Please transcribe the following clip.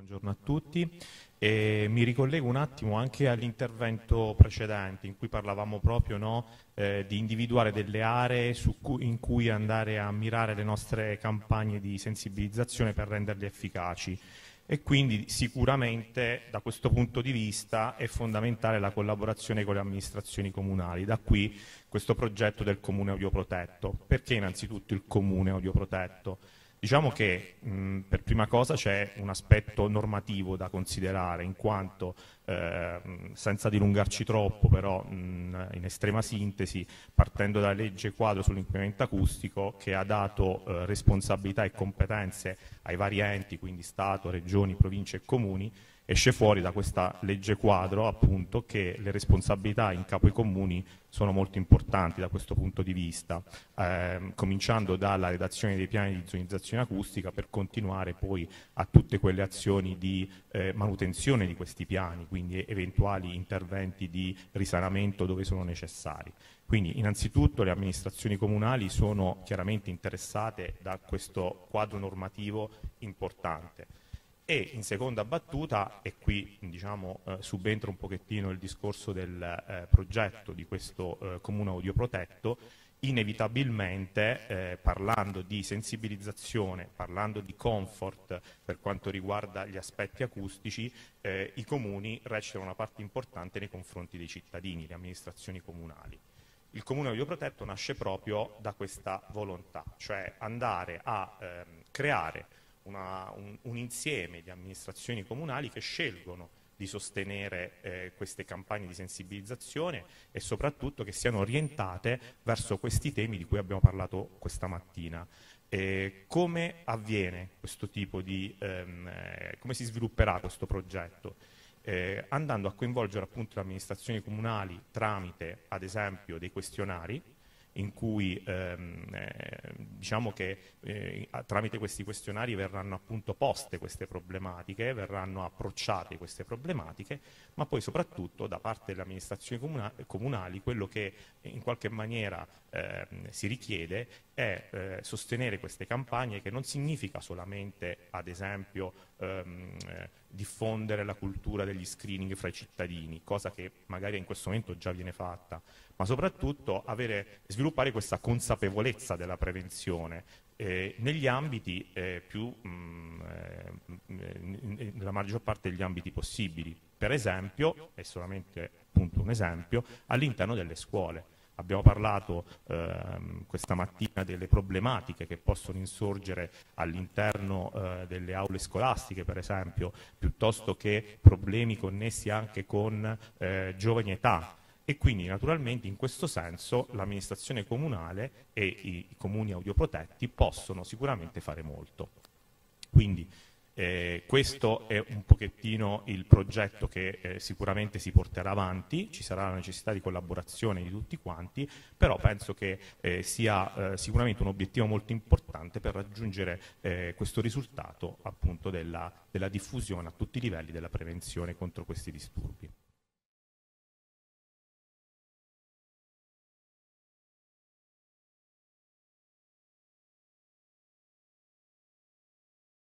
buongiorno a tutti. E mi ricollego un attimo anche all'intervento precedente in cui parlavamo proprio no, eh, di individuare delle aree cui, in cui andare a mirare le nostre campagne di sensibilizzazione per renderle efficaci e quindi sicuramente da questo punto di vista è fondamentale la collaborazione con le amministrazioni comunali, da qui questo progetto del comune audioprotetto. Perché innanzitutto il comune audioprotetto? Diciamo che mh, per prima cosa c'è un aspetto normativo da considerare in quanto, eh, senza dilungarci troppo però mh, in estrema sintesi, partendo dalla legge quadro sull'inquinamento acustico che ha dato eh, responsabilità e competenze ai vari enti, quindi Stato, Regioni, Province e Comuni, esce fuori da questa legge quadro appunto che le responsabilità in capo ai comuni sono molto importanti da questo punto di vista, eh, cominciando dalla redazione dei piani di zonizzazione acustica per continuare poi a tutte quelle azioni di eh, manutenzione di questi piani, quindi eventuali interventi di risanamento dove sono necessari. Quindi innanzitutto le amministrazioni comunali sono chiaramente interessate da questo quadro normativo importante e in seconda battuta, e qui diciamo, eh, subentra un pochettino il discorso del eh, progetto di questo eh, comune audioprotetto, inevitabilmente eh, parlando di sensibilizzazione, parlando di comfort per quanto riguarda gli aspetti acustici, eh, i comuni recitano una parte importante nei confronti dei cittadini, le amministrazioni comunali. Il comune audioprotetto nasce proprio da questa volontà, cioè andare a ehm, creare una, un, un, insieme di amministrazioni comunali che scelgono di sostenere eh, queste campagne di sensibilizzazione e soprattutto che siano orientate verso questi temi di cui abbiamo parlato questa mattina. Eh, come avviene questo tipo di, ehm, eh, come si svilupperà questo progetto? Eh, andando a coinvolgere appunto le amministrazioni comunali tramite ad esempio dei questionari in cui ehm, eh, diciamo che eh, tramite questi questionari verranno appunto poste queste problematiche, verranno approcciate queste problematiche, ma poi soprattutto da parte delle amministrazioni comunali quello che in qualche maniera ehm, si richiede è eh, sostenere queste campagne che non significa solamente, ad esempio, ehm, eh, diffondere la cultura degli screening fra i cittadini, cosa che magari in questo momento già viene fatta, ma soprattutto avere, sviluppare questa consapevolezza della prevenzione eh, negli ambiti eh, più, mh, mm, eh, mm, eh, nella maggior parte degli ambiti possibili, per esempio, è solamente appunto un esempio, all'interno delle scuole Abbiamo parlato ehm, questa mattina delle problematiche che possono insorgere all'interno eh, delle aule scolastiche, per esempio, piuttosto che problemi connessi anche con eh, giovani età, e quindi naturalmente in questo senso l'amministrazione comunale e i comuni audioprotetti possono sicuramente fare molto. Quindi eh, questo è un pochettino il progetto che eh, sicuramente si porterà avanti, ci sarà la necessità di collaborazione di tutti quanti, però penso che eh, sia eh, sicuramente un obiettivo molto importante per raggiungere eh, questo risultato appunto della, della diffusione a tutti i livelli della prevenzione contro questi disturbi.